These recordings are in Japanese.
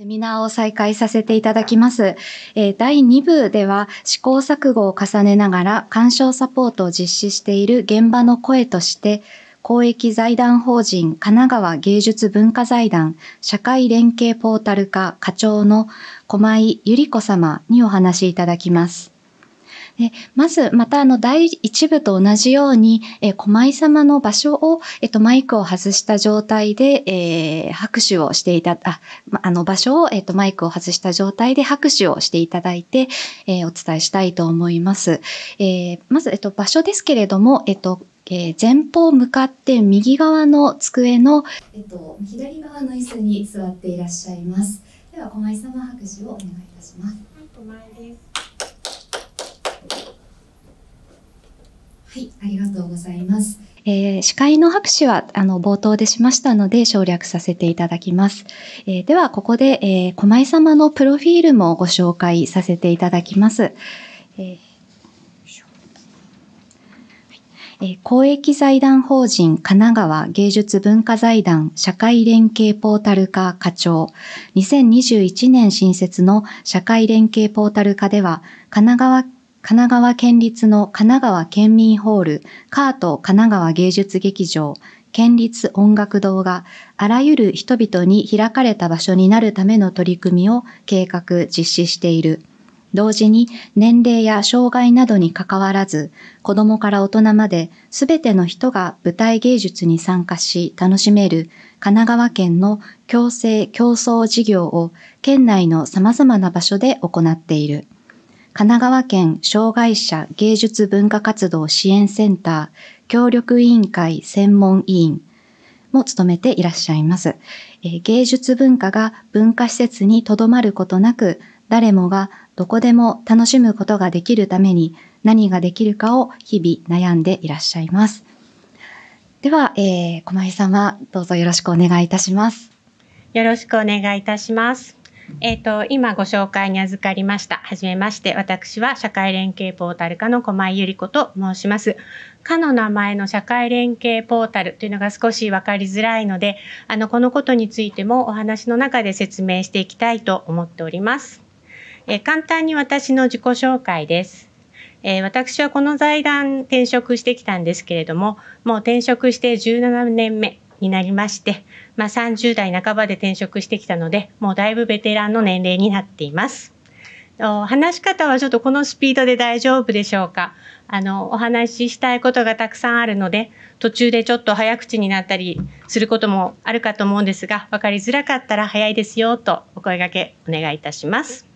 セミナーを再開させていただきます。え第2部では試行錯誤を重ねながら鑑賞サポートを実施している現場の声として、公益財団法人神奈川芸術文化財団社会連携ポータル課課長の駒井百合子様にお話しいただきます。でまず、またあの第1部と同じように、えー、駒井様の場所を、えっ、ー、と、マイクを外した状態で、えー、拍手をしていた、あ、あの場所を、えっ、ー、と、マイクを外した状態で拍手をしていただいて、えー、お伝えしたいと思います。えー、まず、えっ、と、場所ですけれども、えっ、と、えー、前方向かって右側の机の、えっと、左側の椅子に座っていらっしゃいます。では、駒井様拍手をお願いいたします。はい、駒井です。はい、ありがとうございます。えー、司会の拍手はあの冒頭でしましたので省略させていただきます。えー、ではここで、えー、駒井様のプロフィールもご紹介させていただきます。えー公益財団法人神奈川芸術文化財団社会連携ポータル課課長、2021年新設の社会連携ポータル課では、神奈川神奈川県立の神奈川県民ホール、カート神奈川芸術劇場、県立音楽堂があらゆる人々に開かれた場所になるための取り組みを計画実施している。同時に年齢や障害などにかかわらず、子供から大人まで全ての人が舞台芸術に参加し楽しめる神奈川県の共生競争事業を県内の様々な場所で行っている。神奈川県障害者芸術文化活動支援センター協力委員会専門委員も務めていらっしゃいます。芸術文化が文化施設にとどまることなく、誰もがどこでも楽しむことができるために何ができるかを日々悩んでいらっしゃいます。では、えー、小前様、どうぞよろしくお願いいたします。よろしくお願いいたします。えっ、ー、と、今ご紹介に預かりました。はじめまして。私は社会連携ポータル課の駒井ゆり子と申します。課の名前の社会連携ポータルというのが少し分かりづらいので、あの、このことについてもお話の中で説明していきたいと思っております。えー、簡単に私の自己紹介です。え私はこの財団転職してきたんですけれども、もう転職して17年目になりまして、まあ、30代半ばで転職してきたので、もうだいぶベテランの年齢になっています。話し方はちょっとこのスピードで大丈夫でしょうか。あの、お話ししたいことがたくさんあるので、途中でちょっと早口になったりすることもあるかと思うんですが、分かりづらかったら早いですよとお声掛けお願いいたします。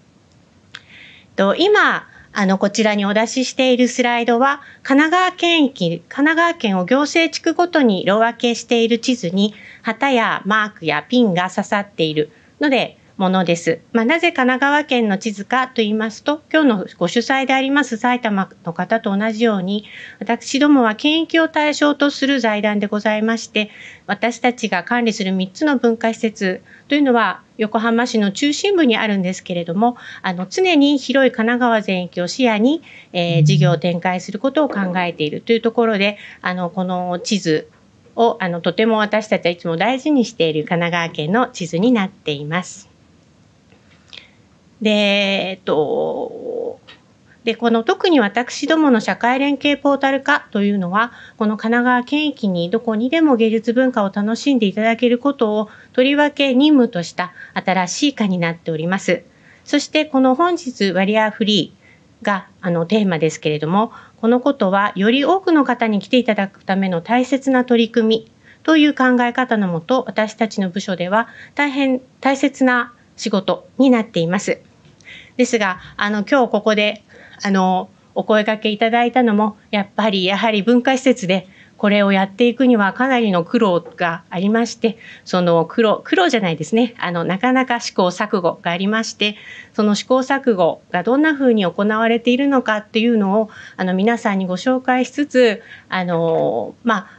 と今、あの、こちらにお出ししているスライドは、神奈川県域、神奈川県を行政地区ごとに色分けしている地図に、旗やマークやピンが刺さっているので、ものです。まあ、なぜ神奈川県の地図かと言いますと、今日のご主催であります埼玉の方と同じように、私どもは県域を対象とする財団でございまして、私たちが管理する3つの文化施設というのは、横浜市の中心部にあるんですけれども、あの常に広い神奈川全域を視野に、えー、事業を展開することを考えているというところで、あのこの地図をあのとても私たちはいつも大事にしている神奈川県の地図になっています。で、えっと、で、この特に私どもの社会連携ポータル化というのは、この神奈川県域にどこにでも芸術文化を楽しんでいただけることをとりわけ任務とした新しい課になっております。そしてこの本日ワリアフリーがあのテーマですけれども、このことはより多くの方に来ていただくための大切な取り組みという考え方のもと、私たちの部署では大変大切な仕事になっています。ですが、あの、今日ここで、あの、お声掛けいただいたのも、やっぱり、やはり文化施設で、これをやっていくにはかなりの苦労がありまして、その苦労、苦労じゃないですね。あの、なかなか試行錯誤がありまして、その試行錯誤がどんなふうに行われているのかっていうのを、あの、皆さんにご紹介しつつ、あの、まあ、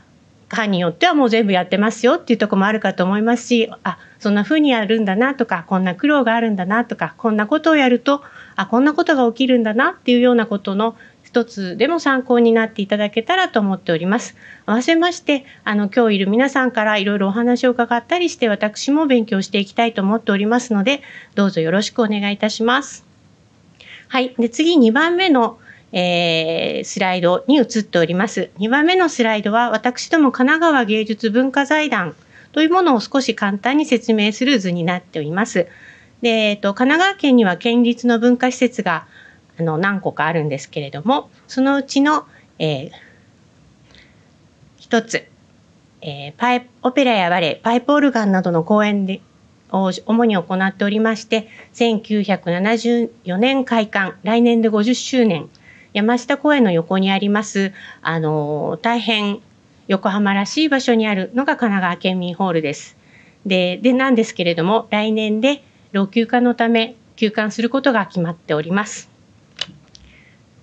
かによってはもう全部やってますよっていうとこもあるかと思いますしあそんな風にやるんだなとかこんな苦労があるんだなとかこんなことをやるとあこんなことが起きるんだなっていうようなことの一つでも参考になっていただけたらと思っております。合わせまして、あの、今日いる皆さんからいろいろお話を伺ったりして、私も勉強していきたいと思っておりますので、どうぞよろしくお願いいたします。はい。で、次2番目のえー、スライドに移っております。2番目のスライドは私ども神奈川芸術文化財団というものを少し簡単に説明する図になっております。でえーと、と神奈川県には県立の文化施設があの何個かあるんですけれどもそのうちの、えー、一つ、えー、パイオペラやバレエパイプオルガンなどの公演でを主に行っておりまして1974年開館来年で50周年山下公園の横にあります、あの、大変横浜らしい場所にあるのが神奈川県民ホールです。で、で、なんですけれども、来年で老朽化のため休館することが決まっております。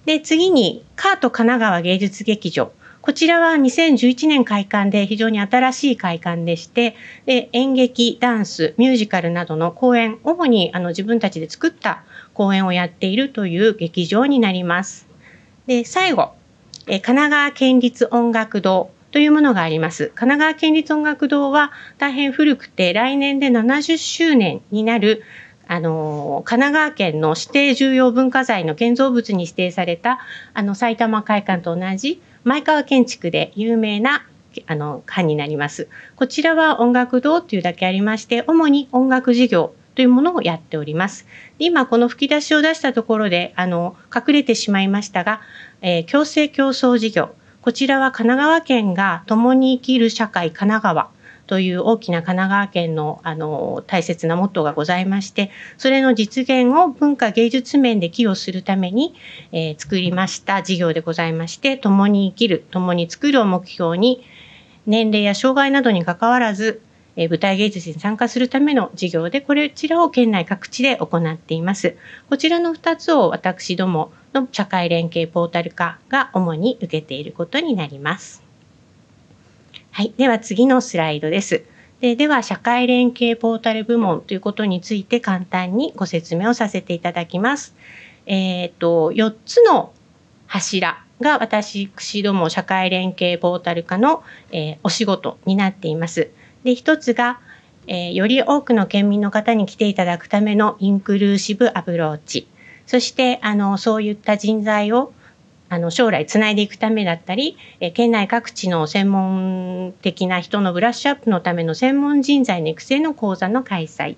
で、次に、カート神奈川芸術劇場。こちらは2011年開館で非常に新しい開館でして、で演劇、ダンス、ミュージカルなどの公演、主にあの自分たちで作った公演をやっているという劇場になります。で最後、え神奈川県立音楽堂というものがあります。神奈川県立音楽堂は大変古くて来年で70周年になるあの、神奈川県の指定重要文化財の建造物に指定された、あの、埼玉会館と同じ、前川建築で有名な、あの、館になります。こちらは音楽堂というだけありまして、主に音楽事業というものをやっております。で今この吹き出しを出したところであの隠れてしまいましたが、えー、共生競争事業こちらは神奈川県が共に生きる社会神奈川という大きな神奈川県のあの大切なモットーがございましてそれの実現を文化芸術面で寄与するために、えー、作りました事業でございまして共に生きる共に作るを目標に年齢や障害などにかかわらずえ舞台芸術に参加するための授業で、こちらを県内各地で行っています。こちらの2つを私どもの社会連携ポータル化が主に受けていることになります。はい。では次のスライドです。ででは、社会連携ポータル部門ということについて簡単にご説明をさせていただきます。えっ、と、4つの柱が私ども社会連携ポータル化の、えー、お仕事になっています。で、一つが、えー、より多くの県民の方に来ていただくためのインクルーシブアプローチ。そして、あの、そういった人材を、あの、将来つないでいくためだったり、えー、県内各地の専門的な人のブラッシュアップのための専門人材の育成の講座の開催。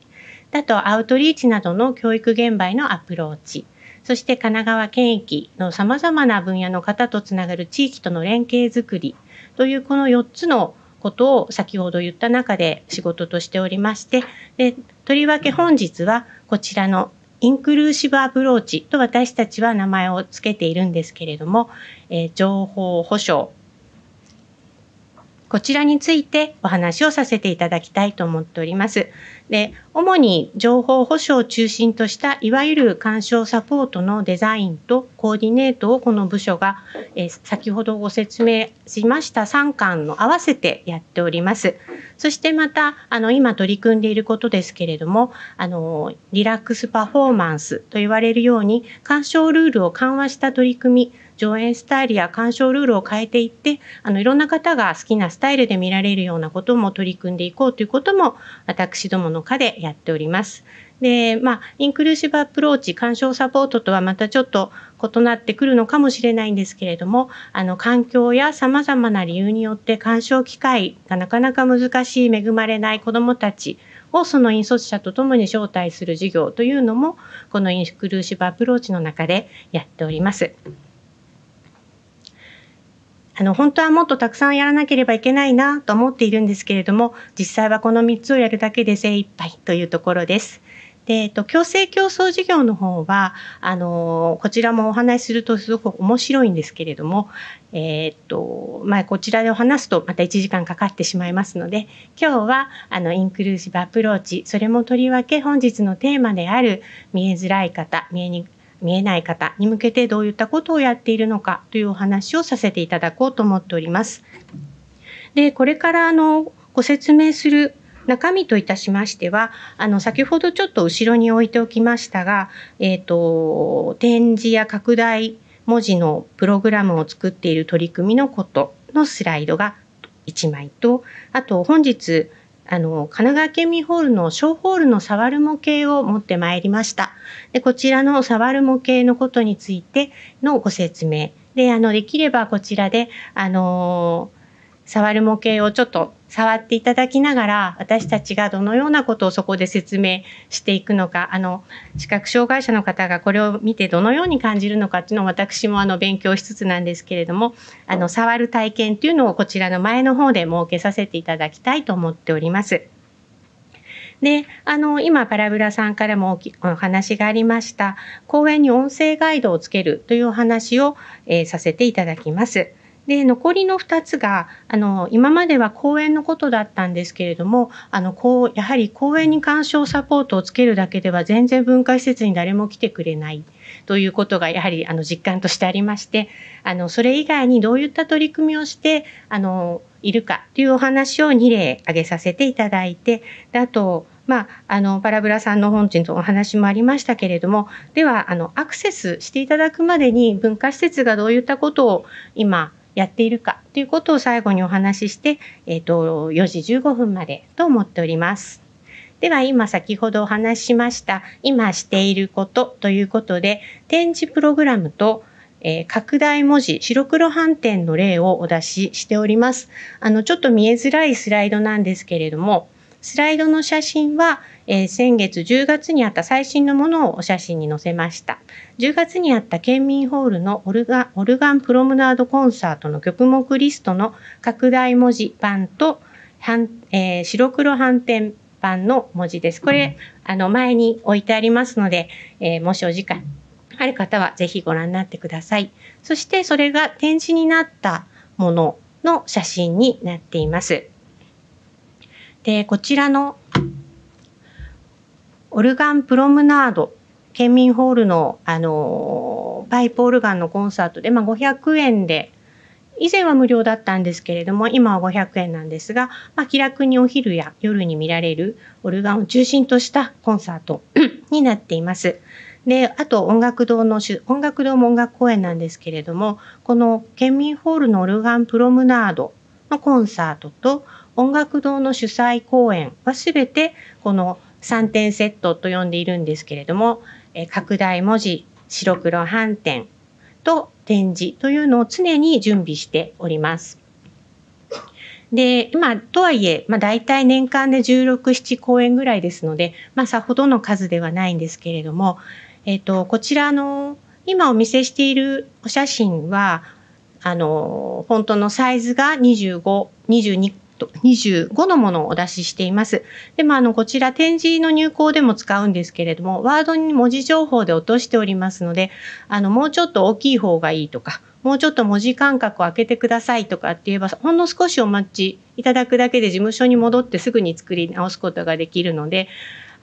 だと、アウトリーチなどの教育現場へのアプローチ。そして神奈川県域の様々な分野の方とつながる地域との連携づくりというこの4つのことを先ほど言った中で仕事としておりまして、でとりわけ本日はこちらのインクルーシブアプローチと私たちは名前を付けているんですけれども、えー、情報保障、こちらについてお話をさせていただきたいと思っております。で、主に情報保障を中心としたいわゆる干渉サポートのデザインとコーディネートをこの部署が、え先ほどご説明しました3巻の合わせてやっております。そしてまた、あの、今取り組んでいることですけれども、あの、リラックスパフォーマンスと言われるように、干渉ルールを緩和した取り組み、上演スタイルや鑑賞ルールを変えていってあのいろんな方が好きなスタイルで見られるようなことも取り組んでいこうということも私どもの課でやっております。で、まあ、インクルーシブアプローチ、鑑賞サポートとはまたちょっと異なってくるのかもしれないんですけれども、あの、環境や様々な理由によって鑑賞機会がなかなか難しい、恵まれない子どもたちをその引率者とともに招待する事業というのも、このインクルーシブアプローチの中でやっております。あの、本当はもっとたくさんやらなければいけないなと思っているんですけれども、実際はこの3つをやるだけで精一杯というところです。で、えっと、強制競争事業の方は、あの、こちらもお話しするとすごく面白いんですけれども、えー、っと、まあ、こちらでお話すとまた1時間かかってしまいますので、今日は、あの、インクルーシブアプローチ、それもとりわけ本日のテーマである、見えづらい方、見えにくい見えない方に向けてどういったことをやっているのかというお話をさせていただこうと思っております。で、これからあのご説明する中身といたしましては、あの、先ほどちょっと後ろに置いておきましたが、えっ、ー、と、展示や拡大文字のプログラムを作っている取り組みのことのスライドが1枚と、あと本日、あの、神奈川県民ホールの小ホールの触る模型を持ってまいりました。で、こちらの触る模型のことについてのご説明。で、あの、できればこちらで、あのー触る模型をちょっと触っていただきながら私たちがどのようなことをそこで説明していくのかあの視覚障害者の方がこれを見てどのように感じるのかっていうのを私もあの勉強しつつなんですけれどもあの触る体験っていうのをこちらの前の方で設けさせていただきたいと思っております。で、あの、今、パラブラさんからもお話がありました、公演に音声ガイドをつけるというお話を、えー、させていただきます。で残りの2つがあの今までは公園のことだったんですけれどもあのこうやはり公園に干渉サポートをつけるだけでは全然文化施設に誰も来てくれないということがやはりあの実感としてありましてあのそれ以外にどういった取り組みをしてあのいるかというお話を2例挙げさせていただいてであとまあ、あの、パラブラさんの本人とお話もありましたけれども、では、あの、アクセスしていただくまでに文化施設がどういったことを今、やっているかということを最後にお話しして、えっ、ー、と、4時15分までと思っております。では今先ほどお話ししました、今していることということで、展示プログラムとえー、拡大文字、白黒反転の例をお出ししております。あの、ちょっと見えづらいスライドなんですけれども、スライドの写真は、えー、先月10月にあった最新のものをお写真に載せました。10月にあった県民ホールのオルガオルガンプロムナードコンサートの曲目リストの拡大文字版と、えー、白黒反転版の文字です。これ、あの前に置いてありますので、えー、もしお時間ある方はぜひご覧になってください。そしてそれが展示になったものの写真になっています。で、こちらのオルガンプロムナード県民ホールの、あのパイプオルガンのコンサートで、まあ、500円で以前は無料だったんですけれども今は500円なんですが、まあ、気楽にお昼や夜に見られるオルガンを中心としたコンサートになっています。であと音楽堂の音楽堂も音楽公演なんですけれどもこの県民ホールのオルガンプロムナードのコンサートと音楽堂の主催公演は全てこの3点セットと呼んでいるんですけれども、え拡大文字、白黒反転と展示というのを常に準備しております。で、今、とはいえ、まあ、大体年間で16、7公演ぐらいですので、まあ、さほどの数ではないんですけれども、えっ、と、こちらの、今お見せしているお写真は、あの、本当のサイズが25、22 25のものをお出ししています。で、まあ、あの、こちら展示の入稿でも使うんですけれども、ワードに文字情報で落としておりますので、あの、もうちょっと大きい方がいいとか、もうちょっと文字間隔を空けてくださいとかって言えば、ほんの少しお待ちいただくだけで事務所に戻ってすぐに作り直すことができるので、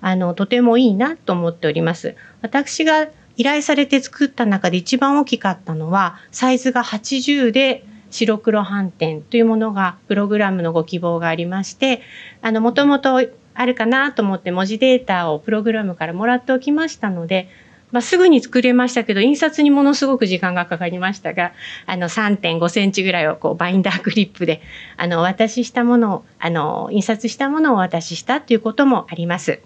あの、とてもいいなと思っております。私が依頼されて作った中で一番大きかったのは、サイズが80で、白黒反転というものがプログラムのご希望がありまして、あの、もともとあるかなと思って文字データをプログラムからもらっておきましたので、まあ、すぐに作れましたけど、印刷にものすごく時間がかかりましたが、あの3.5センチぐらいをこうバインダークリップで、あの、お渡ししたものを、あの、印刷したものをお渡ししたということもあります。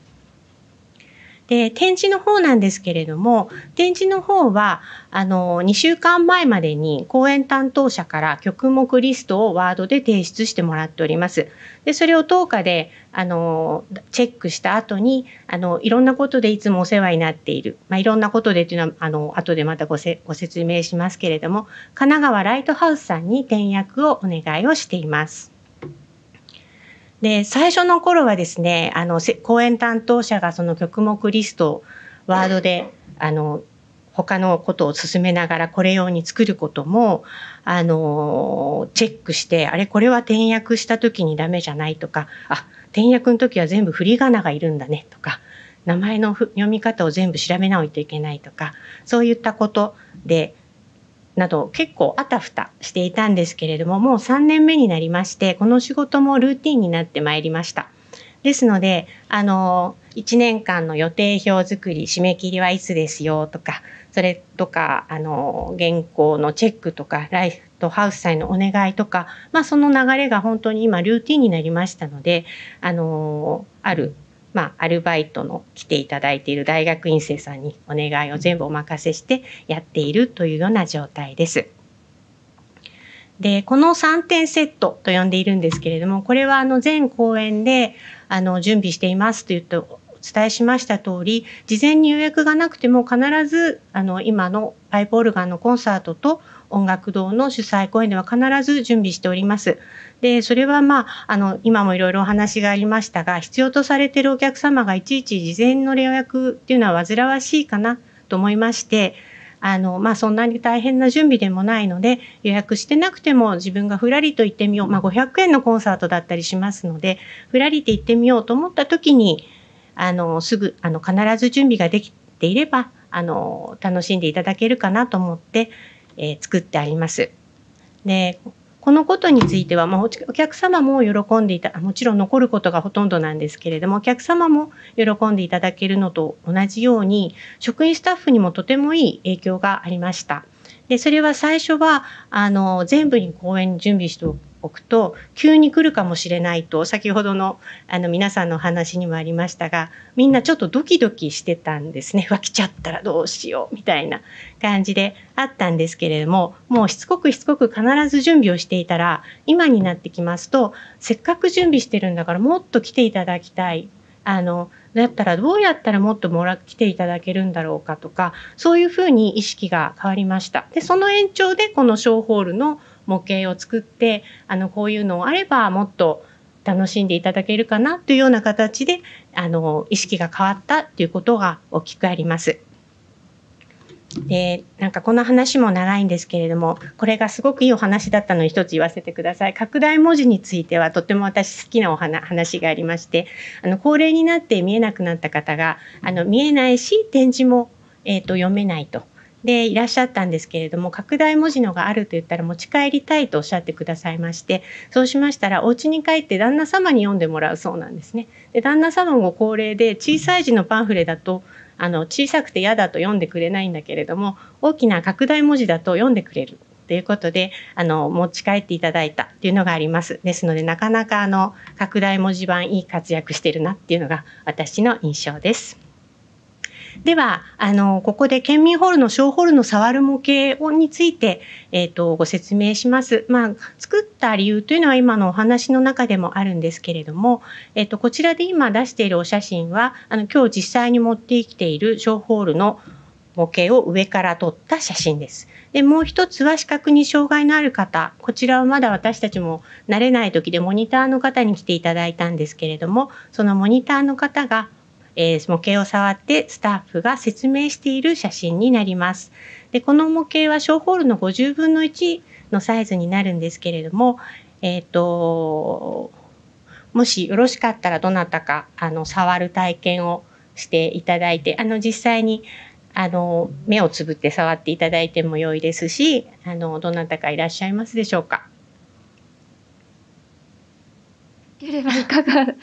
で、展示の方なんですけれども、展示の方は、あの、2週間前までに講演担当者から曲目リストをワードで提出してもらっております。で、それを10日で、あの、チェックした後に、あの、いろんなことでいつもお世話になっている。まあ、いろんなことでっていうのは、あの、後でまたごせご説明しますけれども、神奈川ライトハウスさんに転訳をお願いをしています。で最初の頃はですねあの講演担当者がその曲目リストワードであの他のことを進めながらこれ用に作ることもあのチェックしてあれこれは転訳した時にダメじゃないとかあ転訳の時は全部振り仮名がいるんだねとか名前の読み方を全部調べないといけないとかそういったことでなど結構あたふたしていたんですけれども、もう3年目になりまして、この仕事もルーティンになってまいりました。ですので、あの、1年間の予定表作り、締め切りはいつですよとか、それとか、あの、原稿のチェックとか、ライフとハウスさんのお願いとか、まあその流れが本当に今ルーティンになりましたので、あの、あるまあ、アルバイトの来ていただいている大学院生さんにお願いを全部お任せしてやっているというような状態です。で、この3点セットと呼んでいるんですけれども、これはあの全公演であの準備していますと言ってお伝えしました通り、事前に予約がなくても必ずあの今のパイプオルガンのコンサートと音楽堂の主催公演では必ず準備しております。でそれはまああの今もいろいろお話がありましたが必要とされてるお客様がいちいち事前の予約っていうのは煩わしいかなと思いましてあの、まあ、そんなに大変な準備でもないので、予約してなくても自分がふらりと行ってみよう。まあ、500円のコンサートだったりしますので、ふらりと行ってみようと思った時に、あの、すぐ、あの、必ず準備ができていれば、あの、楽しんでいただけるかなと思って、えー、作ってあります。でこのことについては、まあ、お客様も喜んでいた、もちろん残ることがほとんどなんですけれども、お客様も喜んでいただけるのと同じように、職員スタッフにもとてもいい影響がありました。で、それは最初は、あの、全部に講演準備しておくおくと急に来るかもしれないと先ほどのあの皆さんのお話にもありましたがみんなちょっとドキドキしてたんですね わ来ちゃったらどうしようみたいな感じであったんですけれどももうしつこくしつこく必ず準備をしていたら今になってきますとせっかく準備してるんだからもっと来ていただきたいあの、だったらどうやったらもっともら、来ていただけるんだろうかとか、そういうふうに意識が変わりました。で、その延長でこの小ホールの模型を作ってあのこういうのあればもっと楽しんでいただけるかなというような形であの意識が変わったということが大きくあります。でなんかこの話も長いんですけれどもこれがすごくいいお話だったのに一つ言わせてください拡大文字についてはとても私好きなお話がありましてあの高齢になって見えなくなった方があの見えないし点字も、えーと読めないとでいらっしゃったんですけれども拡大文字のがあると言ったら持ち帰りたいとおっしゃってくださいましてそうしましたらお家に帰って旦那様に読んでもらうそうなんですね。で旦那様も高齢で小さい字のパンフレだとあの小さくて嫌だと読んでくれないんだけれども大きな拡大文字だと読んでくれるということであの持ち帰っていただいたというのがありますですのでなかなかあの拡大文字版いい活躍してるなっていうのが私の印象です。では、あの、ここで県民ホールの小ホールの触る模型をについて、えっ、ー、と、ご説明します。まあ、作った理由というのは今のお話の中でもあるんですけれども、えっ、ー、と、こちらで今出しているお写真は、あの、今日実際に持ってきている小ホールの模型を上から撮った写真です。で、もう一つは視覚に障害のある方。こちらはまだ私たちも慣れない時でモニターの方に来ていただいたんですけれども、そのモニターの方がえー、模型を触ってスタッフが説明している写真になります。でこの模型は小ホールの50分の1のサイズになるんですけれども、えっ、ー、ともしよろしかったらどなたかあの触る体験をしていただいてあの実際にあの目をつぶって触っていただいても良いですしあのどなたかいらっしゃいますでしょうか。ければいかが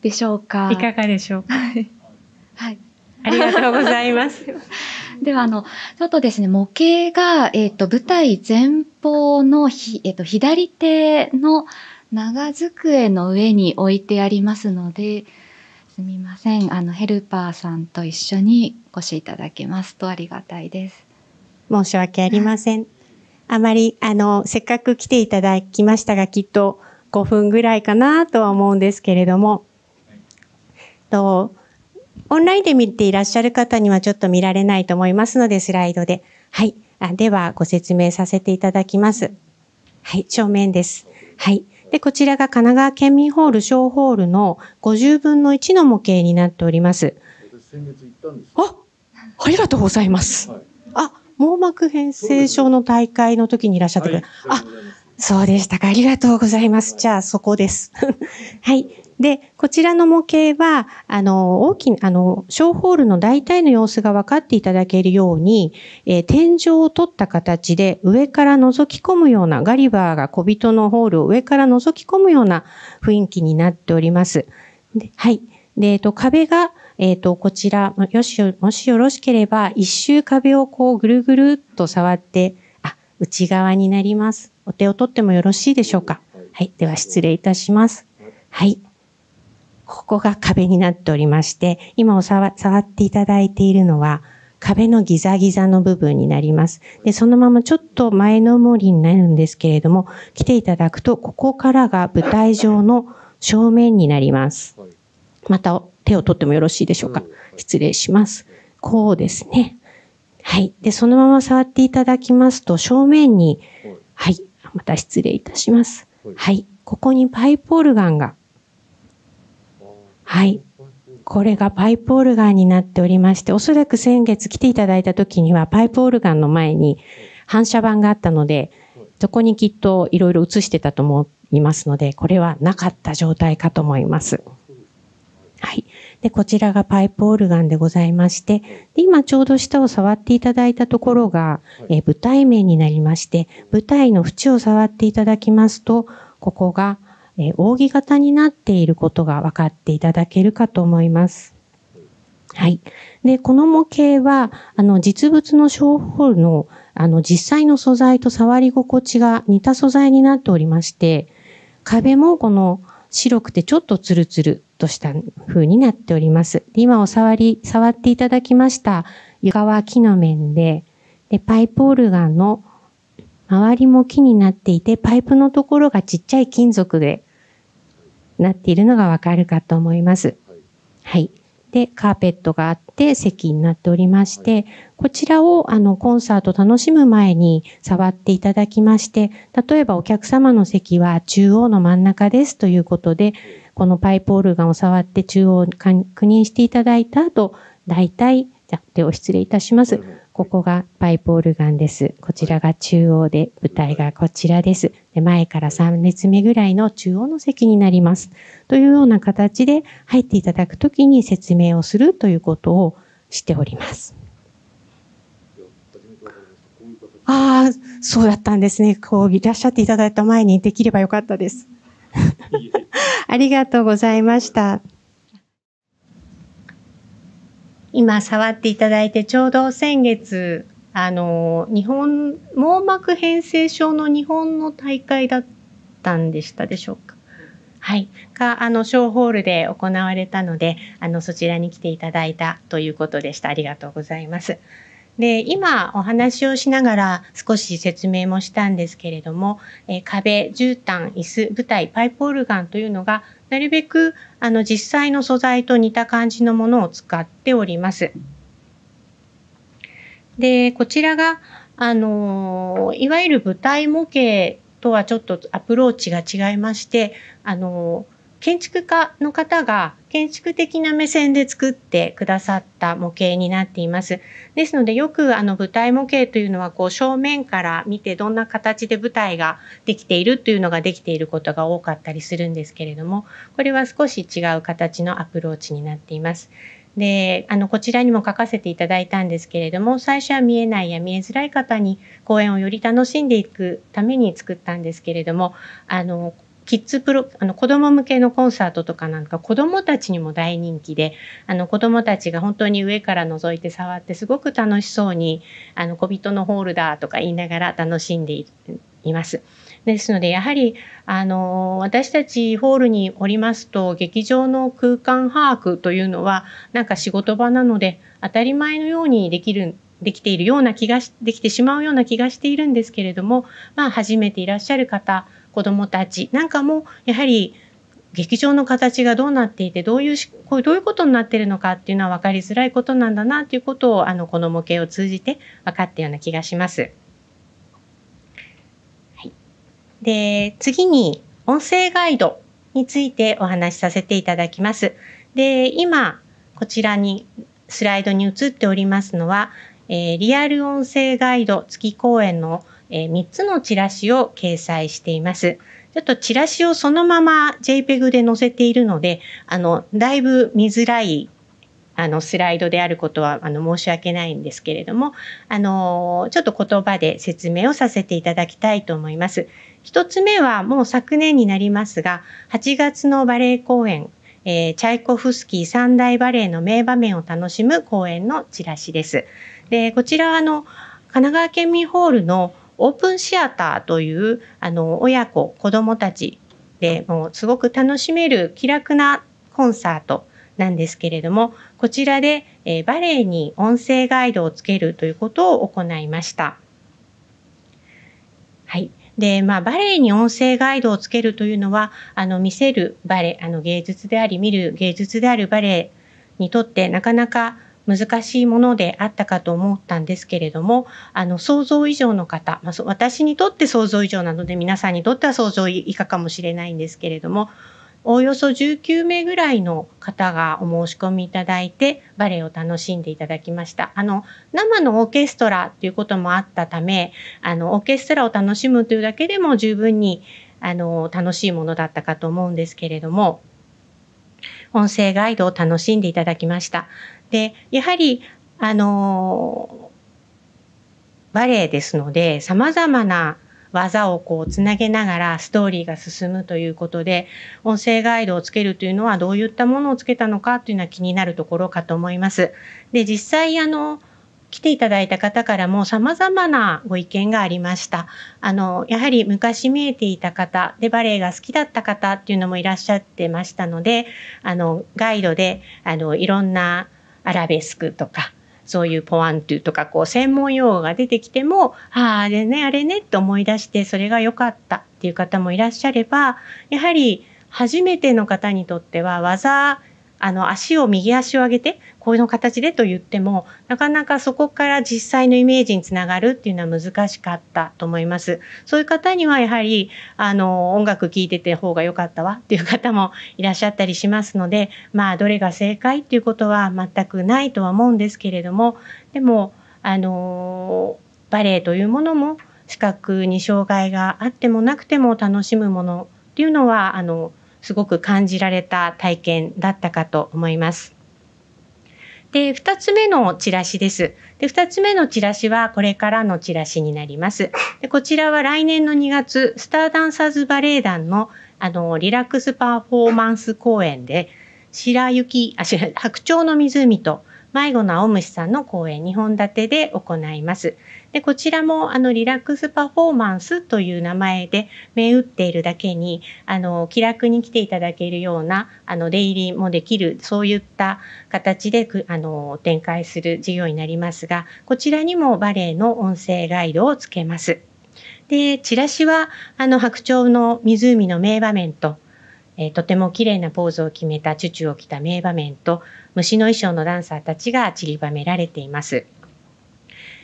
でしょうか。いかがでしょうか。はい。ありがとうございます。では、あの、ちょっとですね、模型が、えっ、ー、と、舞台前方のひ、えっ、ー、と、左手の長机の上に置いてありますので、すみません。あの、ヘルパーさんと一緒にお越しいただけますとありがたいです。申し訳ありません。あまり、あの、せっかく来ていただきましたが、きっと、5分ぐらいかなとは思うんですけれども、とオンラインで見ていらっしゃる方にはちょっと見られないと思いますので、スライドで。はい。あでは、ご説明させていただきます。はい、正面です。はい。で、こちらが神奈川県民ホール小ホールの50分の1の模型になっております。あ、ありがとうございます。はい、あ、網膜変成症の大会の時にいらっしゃってくれ、はい、あ、そうでしたか。ありがとうございます。じゃあ、そこです。はい。で、こちらの模型は、あの、大きな、あの、小ホールの大体の様子が分かっていただけるように、えー、天井を取った形で上から覗き込むような、ガリバーが小人のホールを上から覗き込むような雰囲気になっております。はい。で、えっ、ー、と、壁が、えっ、ー、と、こちら、よし、もしよろしければ、一周壁をこう、ぐるぐるっと触って、あ、内側になります。お手を取ってもよろしいでしょうか。はい。では失礼いたします。はい。ここが壁になっておりまして、今お触っていただいているのは、壁のギザギザの部分になります。で、そのままちょっと前の森になるんですけれども、来ていただくと、ここからが舞台上の正面になります。また手を取ってもよろしいでしょうか。失礼します。こうですね。はい。で、そのまま触っていただきますと、正面に、はい、また失礼いたします。はい、はい、ここにパイプオルガンが。はい。これがパイプオルガンになっておりまして、おそらく先月来ていただいた時には、パイプオルガンの前に反射板があったので、そこにきっといろいろ映してたと思いますので、これはなかった状態かと思います。はい。で、こちらがパイプオルガンでございまして、で今ちょうど下を触っていただいたところが、え舞台面になりまして、舞台の縁を触っていただきますと、ここが、え扇形になっていることが分かっていただけるかと思います。はい。で、この模型は、あの、実物のショーホールの、あの、実際の素材と触り心地が似た素材になっておりまして、壁もこの白くてちょっとツルツルとした風になっております。今お触り、触っていただきました床は木の面で、でパイプオルガンの周りも木になっていて、パイプのところがちっちゃい金属でなっているのがわかるかと思います。はい。で、カーペットがあって席になっておりまして、こちらをあのコンサート楽しむ前に触っていただきまして、例えばお客様の席は中央の真ん中ですということで、このパイプオルガンを触って中央を確認していただいた後、大体、じゃ、手を失礼いたします。ここがパイプオルガンです。こちらが中央で、舞台がこちらです。で前から3列目ぐらいの中央の席になります。というような形で入っていただくときに説明をするということをしております。ああ、そうだったんですね。こういらっしゃっていただいた前にできればよかったです。ありがとうございました。今触っていただいてちょうど先月あの日本網膜変性症の日本の大会だったんでしたでしょうかはいがあのショーホールで行われたのであのそちらに来ていただいたということでしたありがとうございます。で、今お話をしながら少し説明もしたんですけれども、えー、壁、絨毯、椅子、舞台、パイプオルガンというのがなるべくあの実際の素材と似た感じのものを使っております。で、こちらが、あのー、いわゆる舞台模型とはちょっとアプローチが違いまして、あのー、建築家の方が建築的な目線で作ってくださった模型になっています。ですのでよくあの舞台模型というのはこう正面から見てどんな形で舞台ができているというのができていることが多かったりするんですけれどもこれは少し違う形のアプローチになっています。で、あの、こちらにも書かせていただいたんですけれども、最初は見えないや見えづらい方に公演をより楽しんでいくために作ったんですけれども、あの、キッズプロ、あの、子供向けのコンサートとかなんか、子供たちにも大人気で、あの、子供たちが本当に上から覗いて触って、すごく楽しそうに、あの、小人のホールだとか言いながら楽しんでいます。ですので、やはり、あの、私たちホールにおりますと、劇場の空間把握というのは、なんか仕事場なので、当たり前のようにできるできているような気がし、できてしまうような気がしているんですけれども、まあ、初めていらっしゃる方子どもたちなんかもやはり劇場の形がどうなっていてどういうこどういうことになってるのかっていうのは分かりづらいことなんだなということをあのこの模型を通じて分かったような気がします。はい、で次に音声ガイドについてお話しさせていただきます。で今こちらにスライドに移っておりますのは、えー、リアル音声ガイド月公演の「え3つのチラシを掲載しています。ちょっとチラシをそのまま JPEG で載せているので、あの、だいぶ見づらいあのスライドであることはあの申し訳ないんですけれども、あのちょっと言葉で説明をさせていただきたいと思います。一つ目はもう昨年になりますが、8月のバレエ公演、えー、チャイコフスキー三大バレエの名場面を楽しむ公演のチラシです。で、こちらはあの神奈川県民ホールのオープンシアターというあの親子子供たちでもうすごく楽しめる気楽なコンサートなんですけれどもこちらで、えー、バレエに音声ガイドをつけるということを行いました。はいで、まあ、バレエに音声ガイドをつけるというのは、あの、見せるバレエ、あの、芸術であり、見る芸術であるバレエにとって、なかなか難しいものであったかと思ったんですけれども、あの、想像以上の方、まあ、私にとって想像以上なので、皆さんにとっては想像以下かもしれないんですけれども、おおよそ19名ぐらいの方がお申し込みいただいて、バレエを楽しんでいただきました。あの、生のオーケストラということもあったため、あの、オーケストラを楽しむというだけでも十分に、あの、楽しいものだったかと思うんですけれども、音声ガイドを楽しんでいただきました。で、やはり、あの、バレエですので、様々な技をこうつなげながらストーリーが進むということで、音声ガイドをつけるというのはどういったものをつけたのかというのは気になるところかと思います。で、実際あの、来ていただいた方からも様々なご意見がありました。あの、やはり昔見えていた方でバレエが好きだった方っていうのもいらっしゃってましたので、あの、ガイドで、あの、いろんなアラベスクとか、そういうポワントゥとか、こう、専門用語が出てきても、ああ、あれね、あれねって思い出して、それが良かったっていう方もいらっしゃれば、やはり初めての方にとっては、技あの足を右足を上げてこういうの形でと言ってもなかなかそこから実際のイメージにつながるっていうのは難しかったと思います。そういう方にはやはりあの音楽聴いてて方が良かったわっていう方もいらっしゃったりしますのでまあどれが正解っていうことは全くないとは思うんですけれどもでもあのバレエというものも視覚に障害があってもなくても楽しむものっていうのはあのすごく感じられた体験だったかと思います。で、二つ目のチラシです。で、二つ目のチラシはこれからのチラシになります。で、こちらは来年の2月、スターダンサーズバレエ団のあの、リラックスパフォーマンス公演で、白雪、あ、白、白鳥の湖と迷子の青虫さんの公演2本立てで行います。で、こちらもあのリラックスパフォーマンスという名前で銘打っているだけに、あの気楽に来ていただけるようなあの出入りもできる、そういった形であの展開する事業になりますが、こちらにもバレエの音声ガイドをつけます。で、チラシはあの白鳥の湖の名場面とえー、とても綺麗なポーズを決めたチュチュを着た名場面と虫の衣装のダンサーたちが散りばめられています。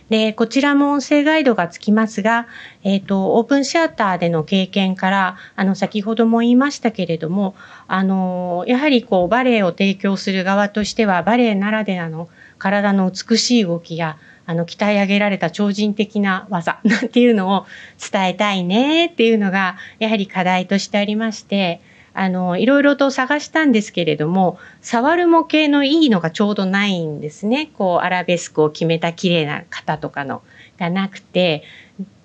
で、こちらも音声ガイドがつきますが、えっ、ー、と、オープンシアターでの経験から、あの、先ほども言いましたけれども、あの、やはりこう、バレエを提供する側としては、バレエならではの体の美しい動きや、あの、鍛え上げられた超人的な技なんていうのを伝えたいねっていうのが、やはり課題としてありまして、あの、いろいろと探したんですけれども、触る模型のいいのがちょうどないんですね。こう、アラベスクを決めた綺麗な方とかの、がなくて、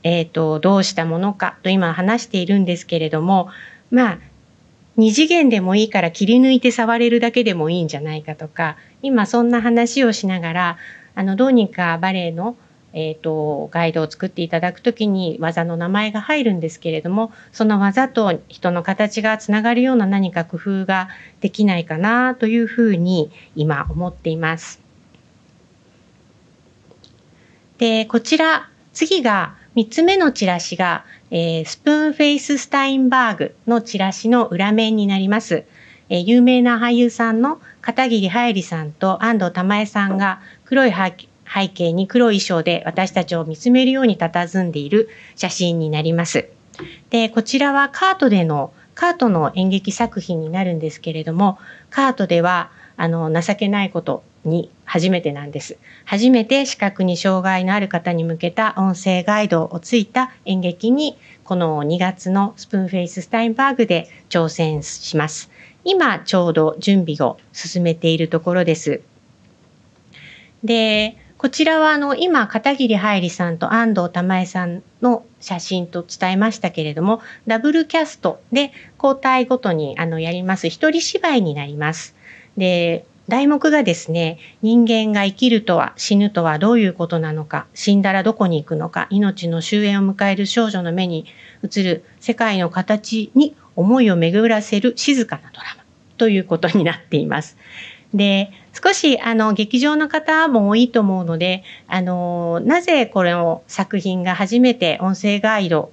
えっ、ー、と、どうしたものかと今話しているんですけれども、まあ、二次元でもいいから切り抜いて触れるだけでもいいんじゃないかとか、今そんな話をしながら、あの、どうにかバレエのえっ、ー、と、ガイドを作っていただくときに技の名前が入るんですけれども、その技と人の形がつながるような何か工夫ができないかなというふうに今思っています。で、こちら、次が3つ目のチラシが、えー、スプーンフェイス・スタインバーグのチラシの裏面になります。えー、有名な俳優さんの片桐はえりさんと安藤玉恵さんが黒い背景に黒い衣装で私たちを見つめるように佇んでいる写真になります。で、こちらはカートでの、カートの演劇作品になるんですけれども、カートでは、あの、情けないことに初めてなんです。初めて視覚に障害のある方に向けた音声ガイドをついた演劇に、この2月のスプーンフェイススタインバーグで挑戦します。今ちょうど準備を進めているところです。で、こちらはあの今片桐はいりさんと安藤玉恵さんの写真と伝えましたけれどもダブルキャストで交代ごとにあのやります一人芝居になります。で題目がですね、人間が生きるとは死ぬとはどういうことなのか、死んだらどこに行くのか、命の終焉を迎える少女の目に映る世界の形に思いを巡らせる静かなドラマということになっています。で、少しあの劇場の方も多いと思うので、あのなぜこれを作品が初めて音声ガイド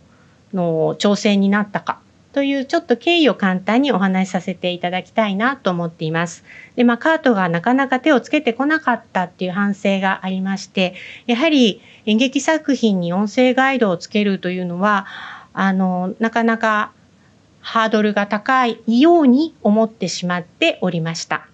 の挑戦になったかというちょっと経緯を簡単にお話しさせていただきたいなと思っています。で、まあ、カートがなかなか手をつけてこなかったっていう反省がありまして、やはり演劇作品に音声ガイドをつけるというのは、あの、なかなかハードルが高いように思ってしまっておりました。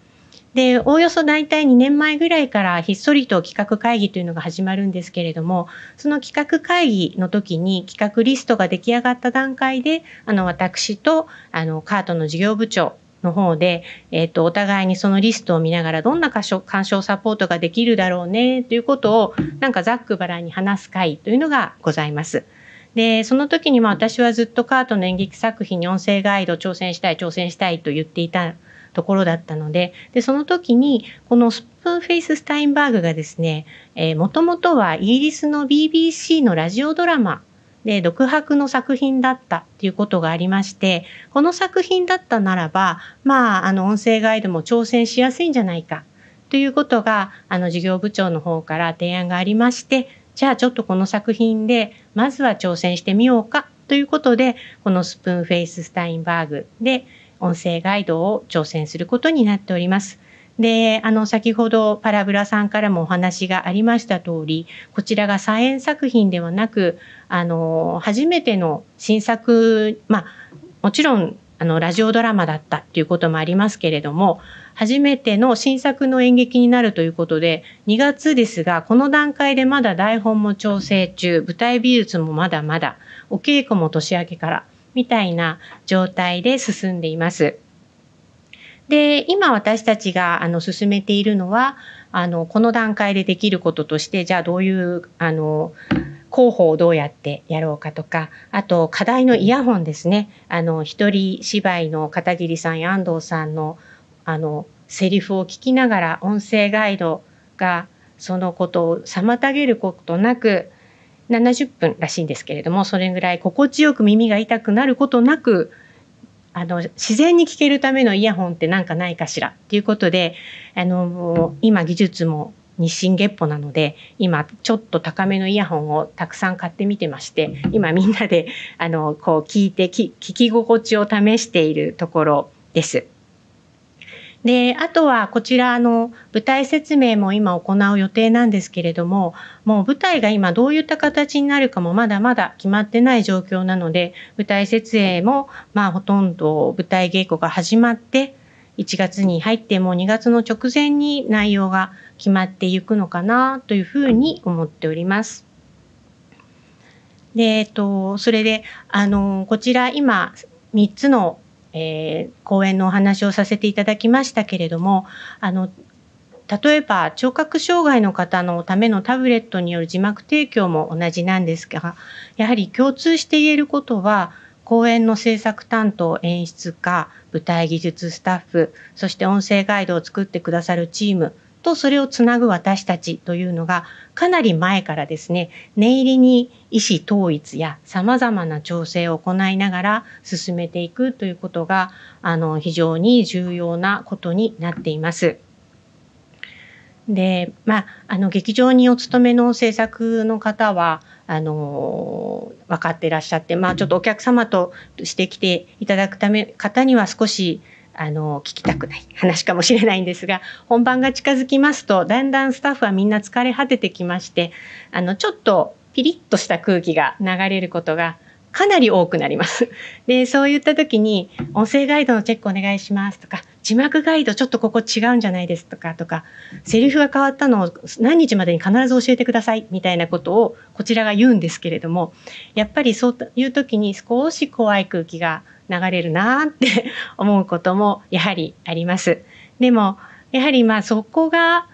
で、おおよそ大体2年前ぐらいからひっそりと企画会議というのが始まるんですけれども、その企画会議の時に企画リストが出来上がった段階で、あの、私と、あの、カートの事業部長の方で、えっ、ー、と、お互いにそのリストを見ながら、どんな箇所、干渉サポートができるだろうね、ということを、なんかざっくばらに話す会というのがございます。で、その時にも私はずっとカートの演劇作品に音声ガイド挑戦したい、挑戦したいと言っていたところだったので、で、その時に、このスプーンフェイス・スタインバーグがですね、えもともとはイギリスの BBC のラジオドラマで、独白の作品だったっていうことがありまして、この作品だったならば、まあ、あの、音声ガイドも挑戦しやすいんじゃないか、ということが、あの、事業部長の方から提案がありまして、じゃあちょっとこの作品で、まずは挑戦してみようか、ということで、このスプーンフェイス・スタインバーグで、音声ガイドを挑戦することになっております。で、あの、先ほどパラブラさんからもお話がありました通り、こちらが再演作品ではなく、あの、初めての新作、まあ、もちろん、あの、ラジオドラマだったっていうこともありますけれども、初めての新作の演劇になるということで、2月ですが、この段階でまだ台本も調整中、舞台美術もまだまだ、お稽古も年明けから、みたいな状態で進んでいます。で、今私たちがあの進めているのは、あの、この段階でできることとして、じゃあどういう、あの、広報をどうやってやろうかとか、あと課題のイヤホンですね。あの、一人芝居の片桐さんや安藤さんの、あの、セリフを聞きながら音声ガイドがそのことを妨げることなく、70分らしいんですけれどもそれぐらい心地よく耳が痛くなることなくあの自然に聞けるためのイヤホンって何かないかしらっていうことであの今技術も日進月歩なので今ちょっと高めのイヤホンをたくさん買ってみてまして今みんなであのこう聞いて聞き心地を試しているところです。で、あとはこちらの舞台説明も今行う予定なんですけれども、もう舞台が今どういった形になるかもまだまだ決まってない状況なので、舞台設営もまあほとんど舞台稽古が始まって、1月に入ってもう2月の直前に内容が決まっていくのかなというふうに思っております。で、えっと、それで、あの、こちら今3つのえー、講演のお話をさせていただきましたけれども、あの、例えば聴覚障害の方のためのタブレットによる字幕提供も同じなんですが、やはり共通して言えることは、公演の制作担当、演出家、舞台技術スタッフ、そして音声ガイドを作ってくださるチーム、とそれをつなぐ私たちというのがかなり前からですね念入りに意思統一や様々な調整を行いながら進めていくということがあの非常に重要なことになっています。で、まあ、あの劇場にお勤めの制作の方はあの分かっていらっしゃって、まあ、ちょっとお客様として来ていただくため方には少しあの聞きたくない 話かもしれないんですが本番が近づきますとだんだんスタッフはみんな疲れ果ててきましてあのちょっとピリッとした空気が流れることがかなり多くなります。で、そういった時に、音声ガイドのチェックお願いしますとか、字幕ガイドちょっとここ違うんじゃないですとか、とか、セリフが変わったのを何日までに必ず教えてくださいみたいなことをこちらが言うんですけれども、やっぱりそういう時に少し怖い空気が流れるなって 思うこともやはりあります。でもやはりまあそこが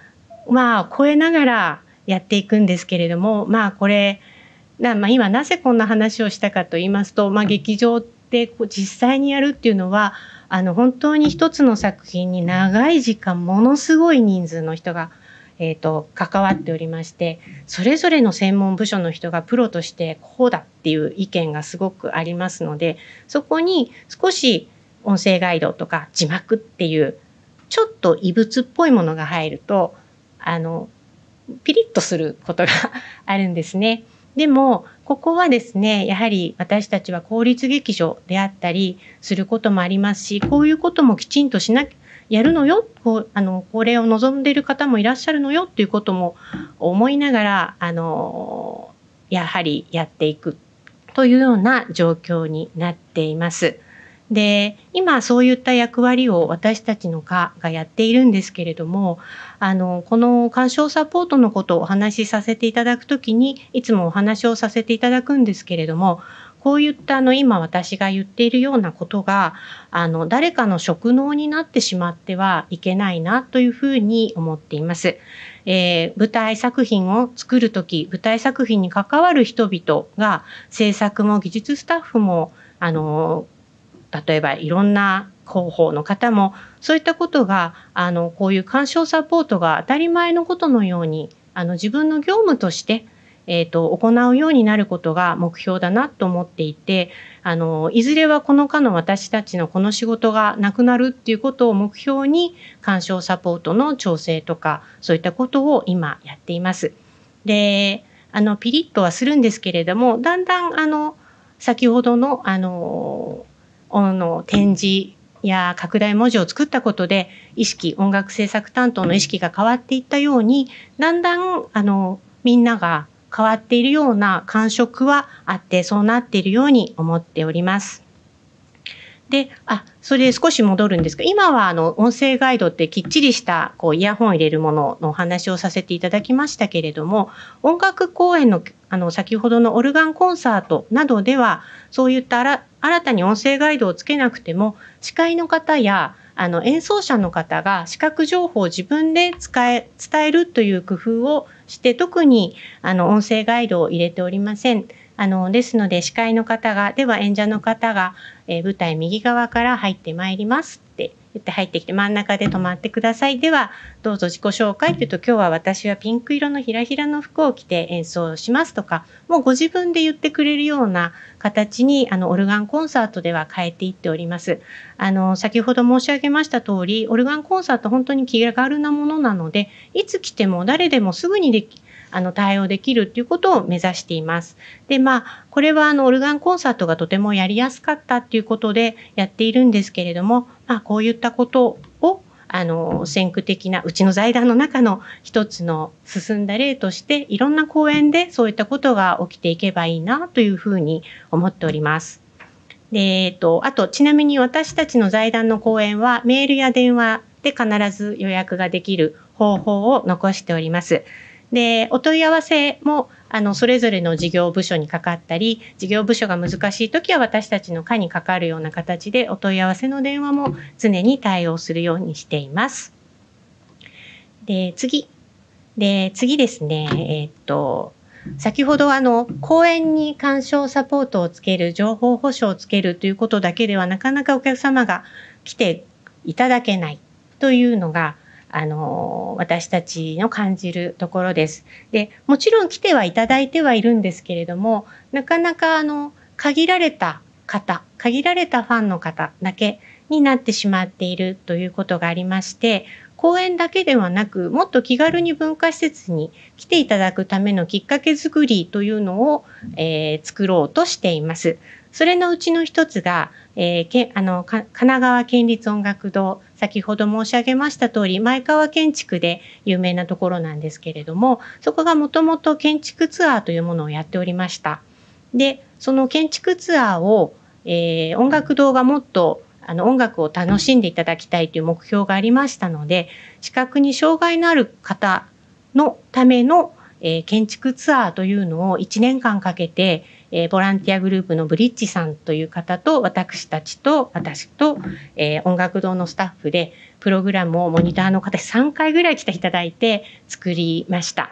まあ超えながらやっていくんですけれどもまあこれな、まあ、今なぜこんな話をしたかと言いますと、まあ、劇場って実際にやるっていうのはあの本当に一つの作品に長い時間ものすごい人数の人が、えーと、関わっておりましてそれぞれの専門部署の人がプロとしてこうだっていう意見がすごくありますのでそこに少し音声ガイドとか字幕っていうちょっと異物っぽいものが入るとあのピリッとすることがあるんですね。でもここはですねやはり私たちは公立劇場であったりすることもありますしこういうこともきちんとしなきゃやるのよ、こうあのこれを望んでいる方もいらっしゃるのよっていうことも思いながら、あのやはりやっていくというような状況になっています。で今そういった役割を私たちの課がやっているんですけれどもあのこの鑑賞サポートのことをお話しさせていただくときにいつもお話をさせていただくんですけれどもこういったあの今私が言っているようなことがあの誰かの職能になってしまってはいけないなというふうに思っています。えー、舞台作品を作る時舞台作品に関わる人々が制作も技術スタッフもあの例えばいろんな広報の方もそういったことがあのこういう鑑賞サポートが当たり前のことのようにあの自分の業務としてえっ、ー、と、行うようになることが目標だなと思っていて、あの、いずれはこのかの私たちのこの仕事がなくなるっていうことを目標に、鑑賞サポートの調整とか、そういったことを今やっています。で、あの、ピリッとはするんですけれども、だんだん、あの、先ほどの、あの、あの展示や拡大文字を作ったことで意識音楽制作担当の意識が変わっていったようにだんだんあのみんなが変わっているような感触はあって、そうなっているように思っております。で、あ、それで少し戻るんですが、今はあの、音声ガイドってきっちりした、こう、イヤホン入れるもののお話をさせていただきましたけれども、音楽公演の、あの、先ほどのオルガンコンサートなどでは、そういった新たに音声ガイドをつけなくても、司会の方や、あの、演奏者の方が視覚情報を自分で使え、伝えるという工夫をして特にあの音声ガイドを入れておりません。あのですので司会の方がでは演者の方が、えー、舞台右側から入ってまいります。言って入ってきて真ん中で止まってください。では、どうぞ自己紹介というと、今日は私はピンク色のひらひらの服を着て演奏しますとか、もうご自分で言ってくれるような形に、あの、オルガンコンサートでは変えていっております。あの、先ほど申し上げました通り、オルガンコンサート本当に気軽なものなので、いつ来ても誰でもすぐにできあの対応できるっていうことを目指しています。で、まあ、これはあのオルガンコンサートがとてもやりやすかったっていうことでやっているんですけれども、まあ、こういったことをあの、先駆的な、うちの財団の中の一つの進んだ例として、いろんな講演でそういったことが起きていけばいいなというふうに思っております。で、えっと、あと、ちなみに私たちの財団の講演は、メールや電話で必ず予約ができる方法を残しております。で、お問い合わせも、あの、それぞれの事業部署にかかったり、事業部署が難しい時は私たちの課にかかるような形で、お問い合わせの電話も常に対応するようにしています。で、次。で、次ですね、えー、っと、先ほどあの、公園に鑑賞サポートをつける、情報保障をつけるということだけではなかなかお客様が来ていただけないというのが、あの私たちの感じるところです。でもちろん来てはいただいてはいるんですけれどもなかなかあの限られた方限られたファンの方だけになってしまっているということがありまして公演だけではなくもっと気軽に文化施設に来ていただくためのきっかけづくりというのを、えー、作ろうとしています。それのうちの一つが、えー、けあの神奈川県立音楽堂先ほど申し上げました通り前川建築で有名なところなんですけれどもそこがもともと建築ツアーというものをやっておりましたでその建築ツアーを、えー、音楽堂がもっとあの音楽を楽しんでいただきたいという目標がありましたので視覚に障害のある方のための、えー、建築ツアーというのを1年間かけてえー、ボランティアグループのブリッジさんという方と、私たちと、私と、えー、音楽堂のスタッフで、プログラムをモニターの方3回ぐらい来ていただいて作りました。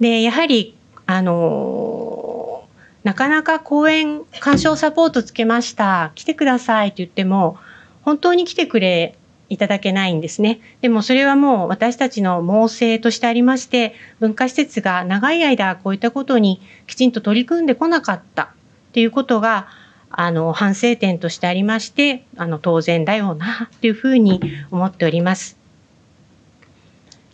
で、やはり、あのー、なかなか公演、鑑賞サポートつけました。来てくださいって言っても、本当に来てくれいただけないんですね。でもそれはもう私たちの猛省としてありまして、文化施設が長い間こういったことにきちんと取り組んでこなかったっていうことが、あの、反省点としてありまして、あの、当然だよな、というふうに思っております。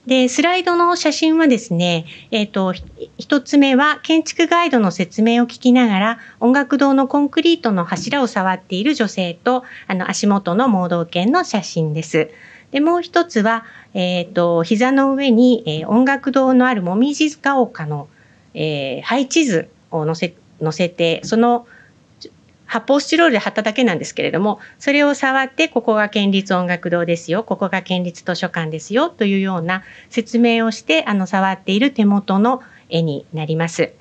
で、スライドの写真はですね、えっ、ー、と、一つ目は建築ガイドの説明を聞きながら、音楽堂のコンクリートの柱を触っている女性と、あの、足元の盲導犬の写真です。で、もう一つは、えっ、ー、と、膝の上に、えー、音楽堂のあるもみじ塚丘の、え配置図を載せ、載せて、その発泡スチロールで貼っただけなんですけれども、それを触って、ここが県立音楽堂ですよ、ここが県立図書館ですよ、というような説明をして、あの、触っている手元の絵になります。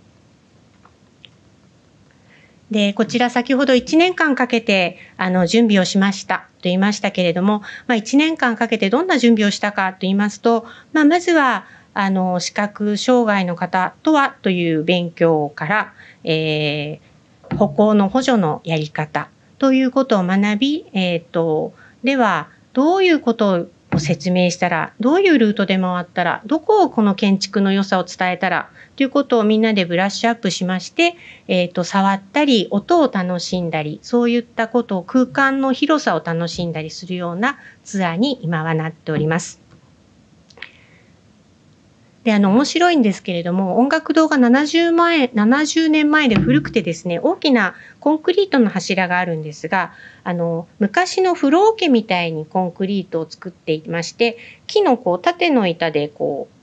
で、こちら先ほど1年間かけて、あの、準備をしましたと言いましたけれども、まあ、1年間かけてどんな準備をしたかと言いますと、まあ、まずは、あの、視覚障害の方とはという勉強から、えー、歩行の補助のやり方ということを学び、えっ、ー、と、では、どういうことを説明したら、どういうルートで回ったら、どこをこの建築の良さを伝えたら、ということをみんなでブラッシュアップしまして、えっ、ー、と、触ったり、音を楽しんだり、そういったことを空間の広さを楽しんだりするようなツアーに今はなっております。で、あの、面白いんですけれども、音楽堂が70前、70年前で古くてですね、大きなコンクリートの柱があるんですが、あの、昔の風呂桶みたいにコンクリートを作っていまして、木のこう、縦の板でこう、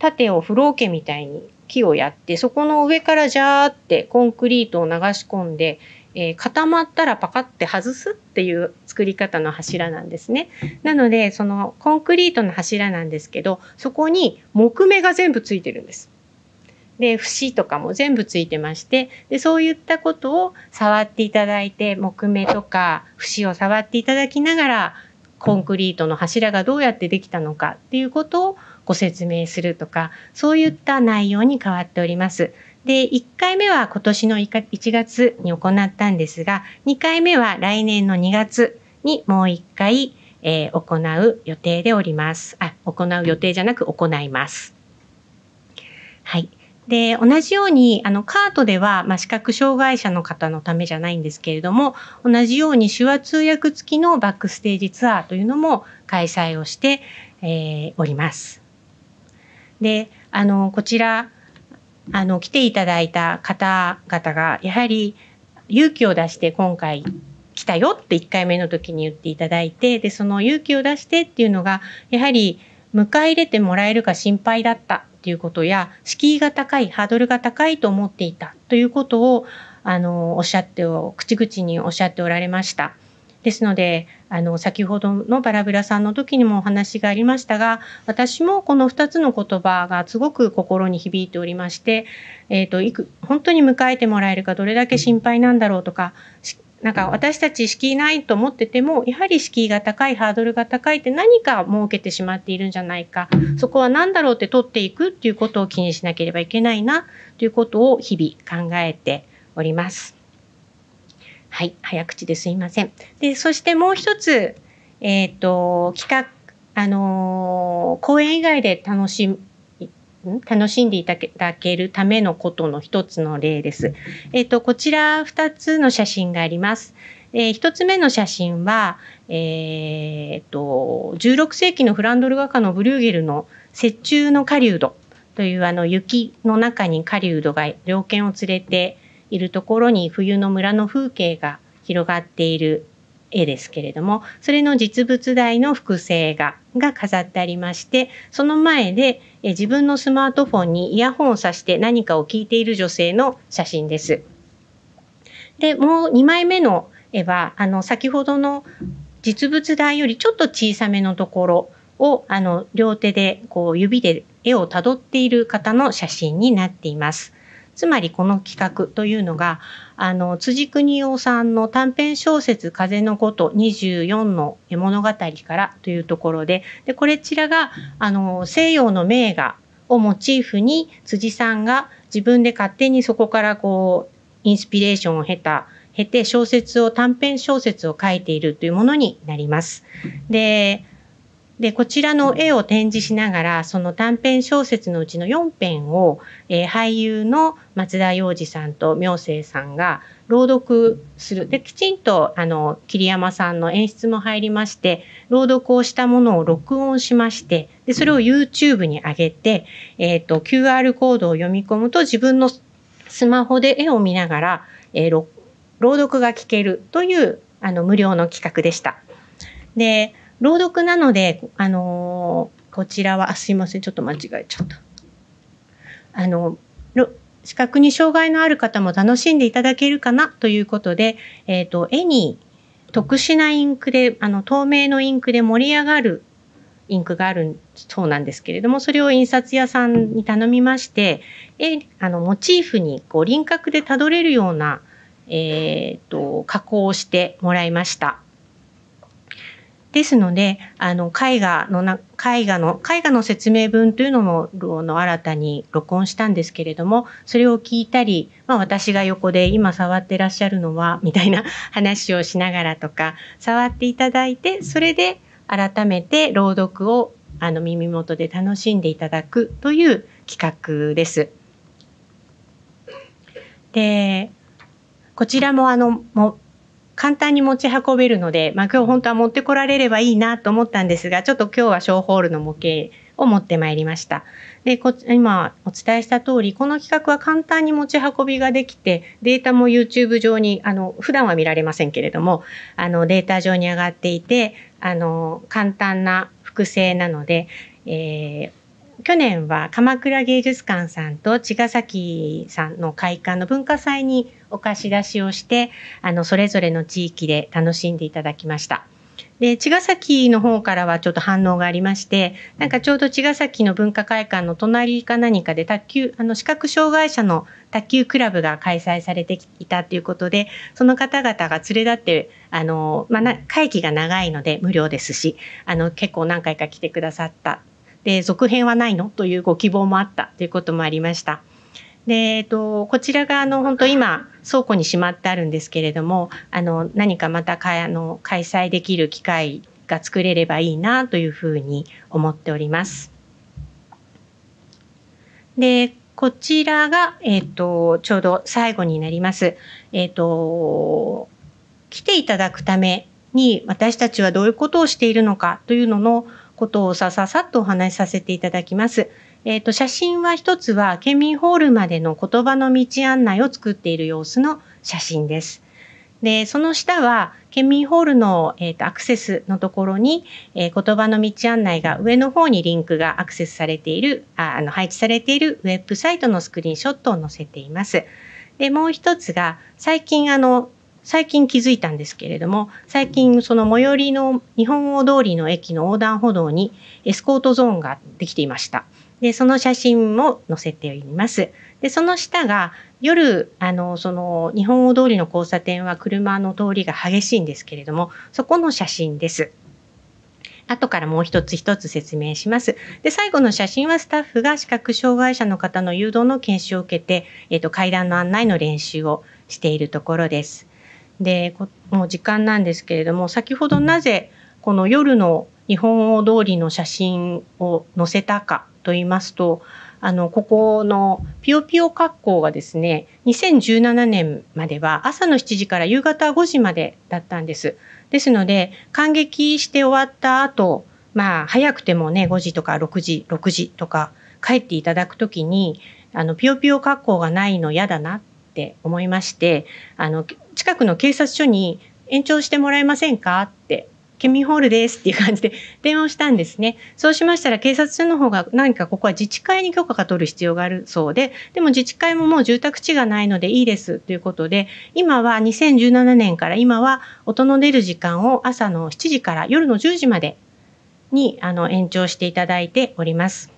縦を風呂桶みたいに木をやって、そこの上からジャーってコンクリートを流し込んで、えー、固まったらパカって外すっていう作り方の柱なんですね。なので、そのコンクリートの柱なんですけど、そこに木目が全部ついてるんです。で、節とかも全部ついてまして、で、そういったことを触っていただいて、木目とか節を触っていただきながら、コンクリートの柱がどうやってできたのかっていうことをご説明するとか、そういった内容に変わっております。で、1回目は今年の1月に行ったんですが、2回目は来年の2月にもう1回、えー、行う予定でおります。あ、行う予定じゃなく行います。はい。で、同じように、あの、カートでは、まあ、視覚障害者の方のためじゃないんですけれども、同じように手話通訳付きのバックステージツアーというのも開催をして、えー、おります。で、あの、こちら、あの、来ていただいた方々が、やはり勇気を出して今回来たよって1回目の時に言っていただいて、で、その勇気を出してっていうのが、やはり迎え入れてもらえるか心配だったっていうことや、敷居が高い、ハードルが高いと思っていたということを、あの、おっしゃってお、口々におっしゃっておられました。ですのであの先ほどのバラブラさんの時にもお話がありましたが私もこの2つの言葉がすごく心に響いておりまして、えーと、といく本当に迎えてもらえるかどれだけ心配なんだろうとかなんか私たち敷居ないと思ってても、やはり敷居が高い、ハードルが高いって何か設けてしまっているんじゃないか、そこは何だろうって取っていくっていうことを気にしなければいけないな、ということを日々考えております。はい、早口ですいません。で、そしてもう一つ、えっ、ー、と、企画、あのー、公演以外で楽しむ、楽しんでいただけるためのことの一つの例です。えっ、ー、と、こちら二つの写真があります。えー、一つ目の写真は、えー、と、16世紀のフランドル画家のブリューゲルの雪中の狩人というあの雪の中に狩人が猟犬を連れて、いるところに冬の村の風景が広がっている絵ですけれども、それの実物大の複製画が飾ってありまして、その前でえ自分のスマートフォンにイヤホンを挿して何かを聞いている女性の写真です。で、もう2枚目の絵は、あの、先ほどの実物大よりちょっと小さめのところを、あの、両手でこう指で絵をたどっている方の写真になっています。つまりこの企画というのが、あの、辻邦夫さんの短編小説風のこと24の物語からというところで、で、これちらが、あの、西洋の名画をモチーフに辻さんが自分で勝手にそこからこう、インスピレーションを経た、経て小説を短編小説を書いているというものになります。で、で、こちらの絵を展示しながら、その短編小説のうちの4編を、えー、俳優の松田洋次さんと明生さんが朗読する。で、きちんと、あの、桐山さんの演出も入りまして、朗読をしたものを録音しまして、で、それを YouTube に上げて、えっ、ー、と、QR コードを読み込むと自分のスマホで絵を見ながら、えー、朗読が聞けるという、あの、無料の企画でした。で、朗読なので、あのー、こちらは、あ、すいません、ちょっと間違えちゃった。あの、視覚に障害のある方も楽しんでいただけるかなということで、えっ、ー、と、絵に特殊なインクで、あの、透明のインクで盛り上がるインクがあるそうなんですけれども、それを印刷屋さんに頼みまして、絵、あのモチーフにこう輪郭でたどれるような、えーと、と加工をしてもらいました。ですので、あの、絵画のな、絵画の、絵画の説明文というのも、の新たに録音したんですけれども、それを聞いたり、まあ私が横で今触ってらっしゃるのは、みたいな話をしながらとか、触っていただいて、それで改めて朗読を、あの、耳元で楽しんでいただくという企画です。で、こちらもあの、も簡単に持ち運べるので、まあ、今日本当は持ってこられればいいなと思ったんですが、ちょっと今日は小ホールの模型を持ってまいりました。で、こ今お伝えした通り、この企画は簡単に持ち運びができて、データも YouTube 上に、あの、普段は見られませんけれども、あの、データ上に上がっていて、あの、簡単な複製なので、えー、去年は鎌倉芸術館さんと茅ヶ崎さんの会館の文化祭にお貸し出しをして、あの、それぞれの地域で楽しんでいただきました。で、茅ヶ崎の方からはちょっと反応がありまして、なんかちょうど茅ヶ崎の文化会館の隣か何かで卓球、あの、視覚障害者の卓球クラブが開催されていたということで、その方々が連れ立って、あの、まあ、会期が長いので無料ですし、あの、結構何回か来てくださったで、続編はないのというご希望もあったということもありました。で、えっと、こちらが、あの、本当今、倉庫にしまってあるんですけれども、あの、何かまたか、あの、開催できる機会が作れればいいなというふうに思っております。で、こちらが、えっ、と、ちょうど最後になります。えっ、と、来ていただくために私たちはどういうことをしているのかというののことをさささっとお話しさせていただきます。えっ、ー、と、写真は一つは、県民ホールまでの言葉の道案内を作っている様子の写真です。で、その下は、県民ホールの、えーと、アクセスのところに、えー、言葉の道案内が上の方にリンクがアクセスされている、ああの配置されているウェブサイトのスクリーンショットを載せています。で、もう一つが、最近あの、最近気づいたんですけれども、最近その最寄りの日本大通りの駅の横断歩道にエスコートゾーンができていました。で、その写真も載せています。で、その下が夜、あの、その日本大通りの交差点は車の通りが激しいんですけれども、そこの写真です。後からもう一つ一つ説明します。で、最後の写真はスタッフが視覚障害者の方の誘導の研修を受けて、えっ、ー、と、階段の案内の練習をしているところです。でもう時間なんですけれども先ほどなぜこの夜の日本大通りの写真を載せたかと言いますとあのここのピヨピヨ格好がですね2017年までは朝の7時から夕方5時までだったんです。ですので感激して終わった後まあ早くてもね5時とか6時6時とか帰っていただく時にあのピヨピヨ格好がないの嫌だなって思いましてあの近くの警察署に延長してもらえませんかってケミホールですっていう感じで 電話をしたんですね。そうしましたら警察署の方が何かここは自治会に許可が取る必要があるそうで、でも自治会ももう住宅地がないのでいいですということで、今は2017年から今は音の出る時間を朝の7時から夜の10時までにあの延長していただいております。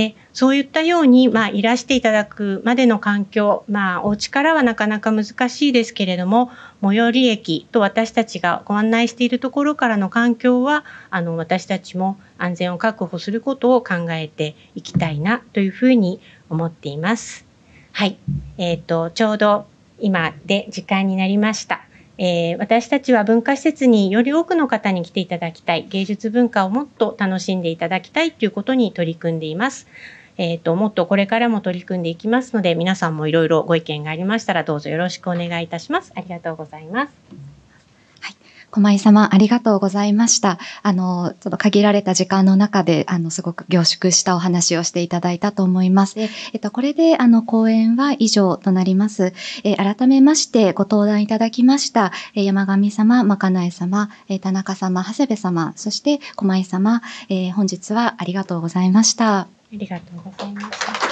でそういったように、まあ、いらしていただくまでの環境、まあ、お家からはなかなか難しいですけれども最寄り駅と私たちがご案内しているところからの環境はあの私たちも安全を確保することを考えていきたいなというふうに思っています。はい、えーとちょうど今で時間になりました。えー、私たちは文化施設により多くの方に来ていただきたい、芸術文化をもっと楽しんでいただきたいということに取り組んでいます。えーと、ともっとこれからも取り組んでいきますので皆さんもいろいろご意見がありましたらどうぞよろしくお願いいたします。ありがとうございます。小前様、ありがとうございました。あの、ちょっと限られた時間の中で、あの、すごく凝縮したお話をしていただいたと思います。えっと、これで、あの、講演は以上となります。え改めまして、ご登壇いただきました、え山上様、まかない様、え田中様、長谷部様、そして、小前様、え本日はありがとうございました。ありがとうございました。